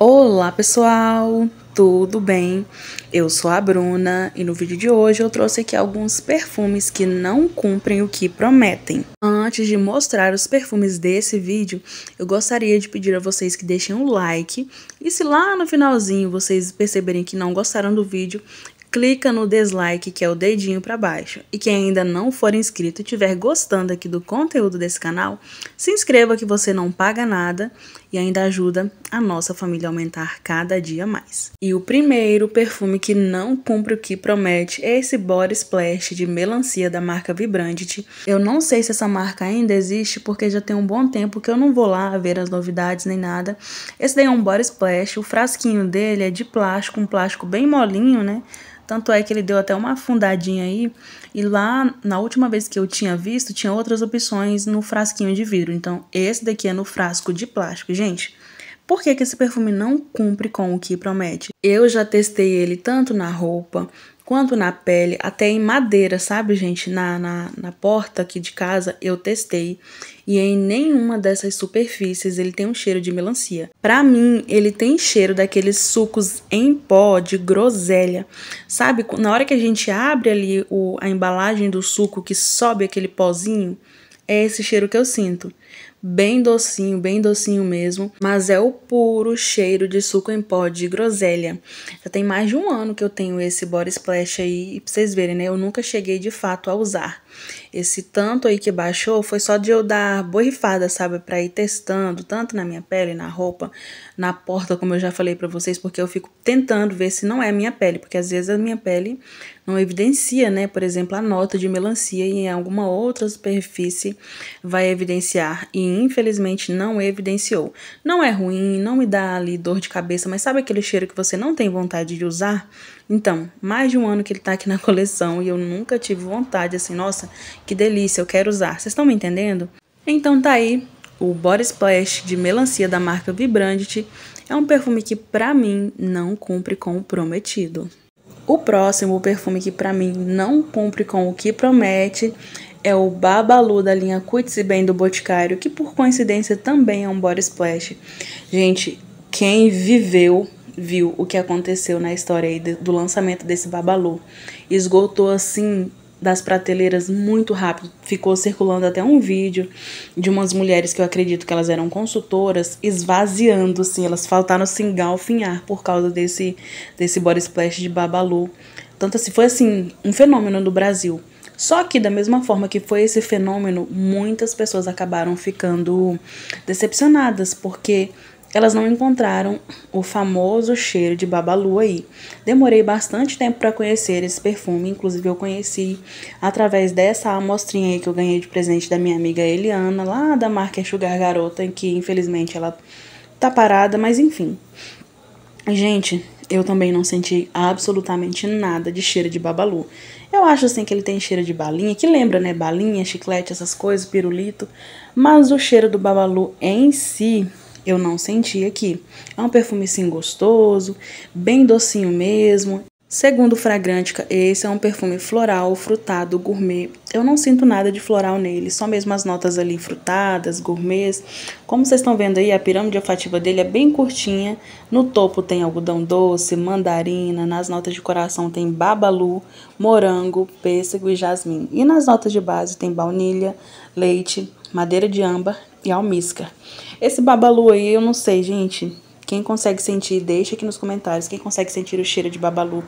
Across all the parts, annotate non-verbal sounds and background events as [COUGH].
Olá pessoal, tudo bem? Eu sou a Bruna e no vídeo de hoje eu trouxe aqui alguns perfumes que não cumprem o que prometem. Antes de mostrar os perfumes desse vídeo, eu gostaria de pedir a vocês que deixem um like e se lá no finalzinho vocês perceberem que não gostaram do vídeo, clica no dislike, que é o dedinho para baixo. E quem ainda não for inscrito e estiver gostando aqui do conteúdo desse canal, se inscreva que você não paga nada e ainda ajuda a nossa família a aumentar cada dia mais. E o primeiro perfume que não cumpre o que promete é esse Body Splash de melancia da marca Vibrandit. Eu não sei se essa marca ainda existe, porque já tem um bom tempo que eu não vou lá ver as novidades nem nada. Esse daí é um Body Splash, o frasquinho dele é de plástico, um plástico bem molinho, né? Tanto é que ele deu até uma afundadinha aí. E lá, na última vez que eu tinha visto, tinha outras opções no frasquinho de vidro. Então, esse daqui é no frasco de plástico. Gente, por que, que esse perfume não cumpre com o que promete? Eu já testei ele tanto na roupa quanto na pele, até em madeira, sabe, gente? Na, na, na porta aqui de casa eu testei e em nenhuma dessas superfícies ele tem um cheiro de melancia. Para mim, ele tem cheiro daqueles sucos em pó de groselha. Sabe, na hora que a gente abre ali o, a embalagem do suco que sobe aquele pozinho, é esse cheiro que eu sinto bem docinho, bem docinho mesmo, mas é o puro cheiro de suco em pó de groselha. Já tem mais de um ano que eu tenho esse Body Splash aí, pra vocês verem, né? Eu nunca cheguei de fato a usar. Esse tanto aí que baixou foi só de eu dar borrifada, sabe? Pra ir testando, tanto na minha pele, na roupa, na porta, como eu já falei pra vocês, porque eu fico tentando ver se não é a minha pele, porque às vezes a minha pele não evidencia, né? Por exemplo, a nota de melancia e em alguma outra superfície vai evidenciar e infelizmente não evidenciou. Não é ruim, não me dá ali dor de cabeça, mas sabe aquele cheiro que você não tem vontade de usar? Então, mais de um ano que ele tá aqui na [LAUGHS] coleção e eu nunca tive vontade assim, nossa, que delícia, eu quero usar. Vocês estão me entendendo? Então tá aí o Body Splash de melancia da marca Vibrandit. É um perfume que pra mim não cumpre com o prometido. O próximo perfume que para mim não cumpre com o que promete é o Babalu da linha Cuide-se Bem do Boticário, que por coincidência também é um body splash. Gente, quem viveu viu o que aconteceu na história aí do lançamento desse Babalu. Esgotou assim das prateleiras muito rápido. Ficou circulando até um vídeo de umas mulheres que eu acredito que elas eram consultoras, esvaziando, assim, elas faltaram se engalfinhar por causa desse, desse body splash de Babalu. Tanto assim, foi assim, um fenômeno no Brasil. Só que da mesma forma que foi esse fenômeno, muitas pessoas acabaram ficando decepcionadas, porque elas não encontraram o famoso cheiro de Babalu aí. Demorei bastante tempo para conhecer esse perfume, inclusive eu conheci através dessa amostrinha aí que eu ganhei de presente da minha amiga Eliana, lá da marca Sugar Garota, em que infelizmente ela tá parada, mas enfim. Gente, eu também não senti absolutamente nada de cheiro de babalu. Eu acho assim que ele tem cheiro de balinha, que lembra, né? Balinha, chiclete, essas coisas, pirulito. Mas o cheiro do babalu em si eu não senti aqui. É um perfume sim gostoso, bem docinho mesmo. Segundo Fragrântica, esse é um perfume floral, frutado, gourmet. Eu não sinto nada de floral nele, só mesmo as notas ali frutadas, gourmets. Como vocês estão vendo aí, a pirâmide olfativa dele é bem curtinha. No topo tem algodão doce, mandarina, nas notas de coração tem babalu, morango, pêssego e jasmim. E nas notas de base tem baunilha, leite, madeira de âmbar e almíscar. Esse babalu aí, eu não sei, gente. Quem consegue sentir, deixa aqui nos comentários. Quem consegue sentir o cheiro de babalu?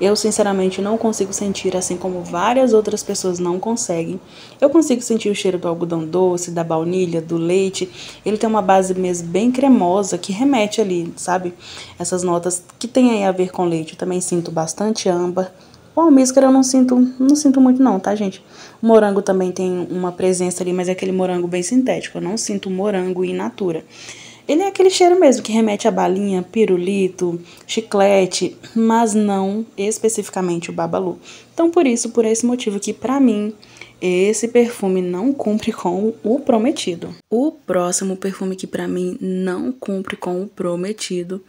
Eu, sinceramente, não consigo sentir, assim como várias outras pessoas não conseguem. Eu consigo sentir o cheiro do algodão doce, da baunilha, do leite. Ele tem uma base mesmo bem cremosa que remete ali, sabe? Essas notas que tem aí a ver com leite. Eu também sinto bastante âmbar. O almíscar eu não sinto, não sinto muito não, tá, gente? O morango também tem uma presença ali, mas é aquele morango bem sintético. Eu não sinto morango in natura. Ele é aquele cheiro mesmo que remete a balinha, pirulito, chiclete, mas não especificamente o babalu. Então por isso, por esse motivo que para mim esse perfume não cumpre com o prometido. O próximo perfume que para mim não cumpre com o prometido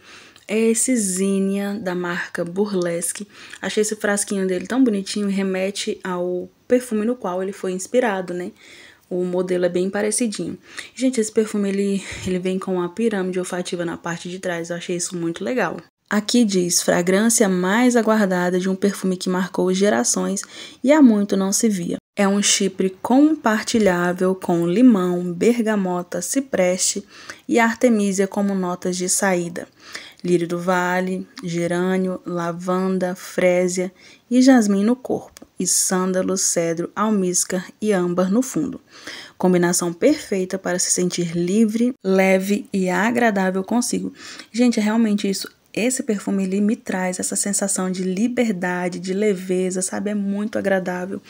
é esse Zinnia da marca Burlesque. Achei esse frasquinho dele tão bonitinho e remete ao perfume no qual ele foi inspirado, né? O modelo é bem parecidinho. Gente, esse perfume ele, ele vem com a pirâmide olfativa na parte de trás, eu achei isso muito legal. Aqui diz: fragrância mais aguardada de um perfume que marcou gerações e há muito não se via. É um chipre compartilhável com limão, bergamota, cipreste e artemisia como notas de saída lírio do vale, gerânio, lavanda, frésia e jasmim no corpo, e sândalo, cedro, almíscar e âmbar no fundo. Combinação perfeita para se sentir livre, leve e agradável consigo. Gente, é realmente isso esse perfume ele me traz essa sensação de liberdade, de leveza, sabe? É muito agradável.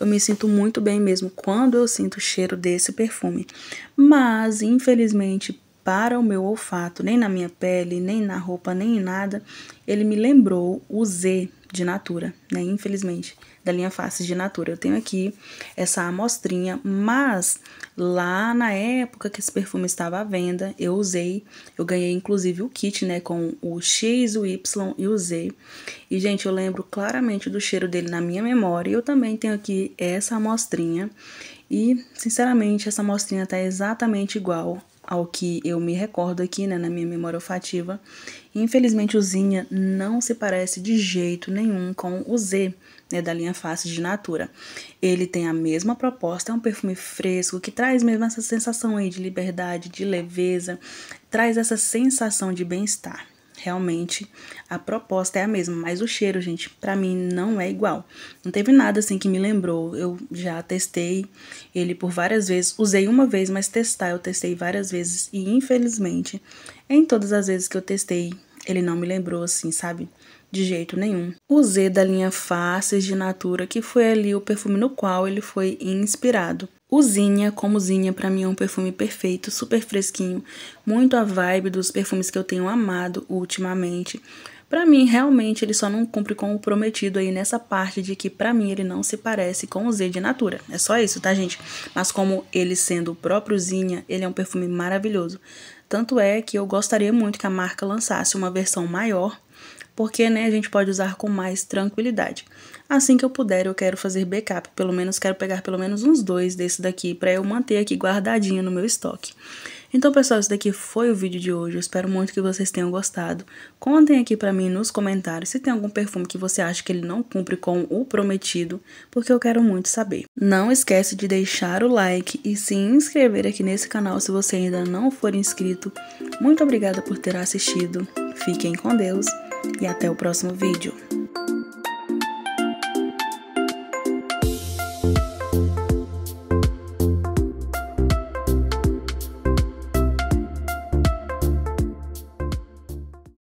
Eu me sinto muito bem mesmo quando eu sinto o cheiro desse perfume. Mas, infelizmente, para o meu olfato, nem na minha pele, nem na roupa, nem em nada, ele me lembrou o Z de Natura, né? Infelizmente, da linha Faces de Natura. Eu tenho aqui essa amostrinha, mas lá na época que esse perfume estava à venda, eu usei, eu ganhei inclusive o kit, né, com o X, o Y e o Z. E gente, eu lembro claramente do cheiro dele na minha memória. E Eu também tenho aqui essa amostrinha. E, sinceramente, essa amostrinha tá exatamente igual ao que eu me recordo aqui, né, na minha memória olfativa, infelizmente o Zinha não se parece de jeito nenhum com o Z, né, da linha Face de Natura. Ele tem a mesma proposta, é um perfume fresco que traz mesmo essa sensação aí de liberdade, de leveza, traz essa sensação de bem-estar. Realmente a proposta é a mesma, mas o cheiro, gente, para mim não é igual. Não teve nada assim que me lembrou. Eu já testei ele por várias vezes, usei uma vez, mas testar eu testei várias vezes e infelizmente, em todas as vezes que eu testei, ele não me lembrou assim, sabe? de jeito nenhum. Usei da linha Faces de Natura, que foi ali o perfume no qual ele foi inspirado. O Zinha, como Zinha, para mim é um perfume perfeito, super fresquinho, muito a vibe dos perfumes que eu tenho amado ultimamente. Para mim, realmente, ele só não cumpre com o prometido aí nessa parte de que, para mim, ele não se parece com o Z de Natura. É só isso, tá, gente? Mas como ele sendo o próprio Zinha, ele é um perfume maravilhoso. Tanto é que eu gostaria muito que a marca lançasse uma versão maior, porque né, a gente pode usar com mais tranquilidade. Assim que eu puder, eu quero fazer backup, pelo menos quero pegar pelo menos uns dois desse daqui para eu manter aqui guardadinho no meu estoque. Então, pessoal, esse daqui foi o vídeo de hoje. Eu espero muito que vocês tenham gostado. Contem aqui pra mim nos comentários se tem algum perfume que você acha que ele não cumpre com o prometido, porque eu quero muito saber. Não esquece de deixar o like e se inscrever aqui nesse canal se você ainda não for inscrito. Muito obrigada por ter assistido. Fiquem com Deus e até o próximo vídeo.